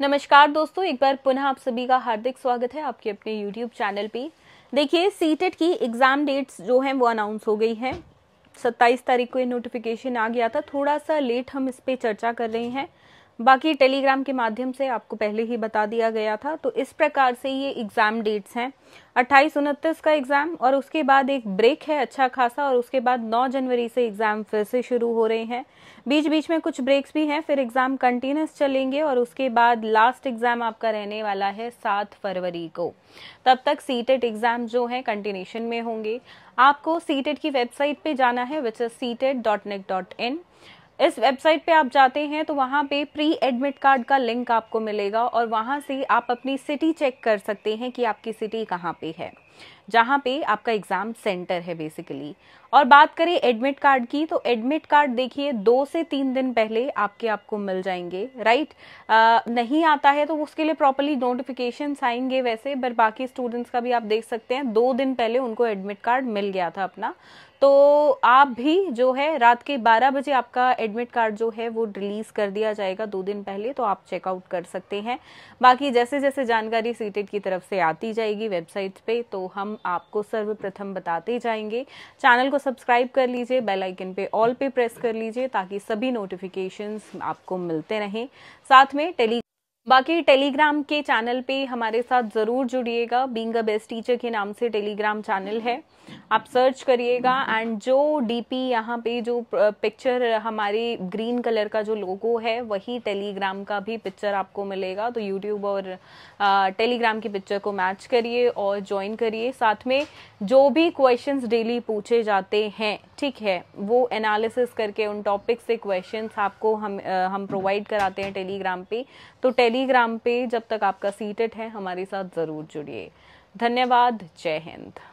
नमस्कार दोस्तों एक बार पुनः आप सभी का हार्दिक स्वागत है आपके अपने YouTube चैनल पे देखिए सीटेट e की एग्ज़ाम डेट्स जो हैं वो अनाउंस हो गई हैं 27 तारीख को ये नोटिफिकेशन आ गया था थोड़ा सा लेट हम इस पर चर्चा कर रहे हैं बाकी टेलीग्राम के माध्यम से आपको पहले ही बता दिया गया था तो इस प्रकार से ये एग्ज़ाम डेट्स हैं अट्ठाईस उनतीस का एग्ज़ाम और उसके बाद एक ब्रेक है अच्छा खासा और उसके बाद 9 जनवरी से एग्ज़ाम फिर से शुरू हो रहे हैं बीच बीच में कुछ ब्रेक्स भी हैं फिर एग्ज़ाम कंटिन्यूस चलेंगे और उसके बाद लास्ट एग्ज़ाम आपका रहने वाला है सात फरवरी को तब तक सीटेट एग्ज़ाम जो है कंटिन्यूशन में होंगे आपको सीटेट की वेबसाइट पर जाना है विच इज़ सी इस वेबसाइट पे आप जाते हैं तो वहाँ पे प्री एडमिट कार्ड का लिंक आपको मिलेगा और वहाँ से आप अपनी सिटी चेक कर सकते हैं कि आपकी सिटी कहाँ पे है जहाँ पे आपका एग्ज़ाम सेंटर है बेसिकली और बात करें एडमिट कार्ड की तो एडमिट कार्ड देखिए दो से तीन दिन पहले आपके आपको मिल जाएंगे राइट आ, नहीं आता है तो उसके लिए प्रॉपरली नोटिफिकेशन आएंगे वैसे पर बाकी स्टूडेंट्स का भी आप देख सकते हैं दो दिन पहले उनको एडमिट कार्ड मिल गया था अपना तो आप भी जो है रात के 12 बजे आपका एडमिट कार्ड जो है वो रिलीज़ कर दिया जाएगा दो दिन पहले तो आप चेकआउट कर सकते हैं बाकी जैसे जैसे जानकारी सीटेट की तरफ से आती जाएगी वेबसाइट पे तो तो हम आपको सर्वप्रथम बताते जाएंगे चैनल को सब्सक्राइब कर लीजिए बेल आइकन पे ऑल पे प्रेस कर लीजिए ताकि सभी नोटिफिकेशंस आपको मिलते रहें साथ में टेली बाकी टेलीग्राम के चैनल पे हमारे साथ ज़रूर जुड़िएगा बींग अ बेस्ट टीचर के नाम से टेलीग्राम चैनल है आप सर्च करिएगा एंड जो डीपी यहाँ पे जो पिक्चर हमारे ग्रीन कलर का जो लोगो है वही टेलीग्राम का भी पिक्चर आपको मिलेगा तो यूट्यूब और टेलीग्राम की पिक्चर को मैच करिए और ज्वाइन करिए साथ में जो भी क्वेश्चंस डेली पूछे जाते हैं ठीक है वो एनालिसिस करके उन टॉपिक से क्वेश्चंस आपको हम हम प्रोवाइड कराते हैं टेलीग्राम पे तो टेली टेलीग्राम पे जब तक आपका सीटेट है हमारे साथ ज़रूर जुड़िए धन्यवाद जय हिंद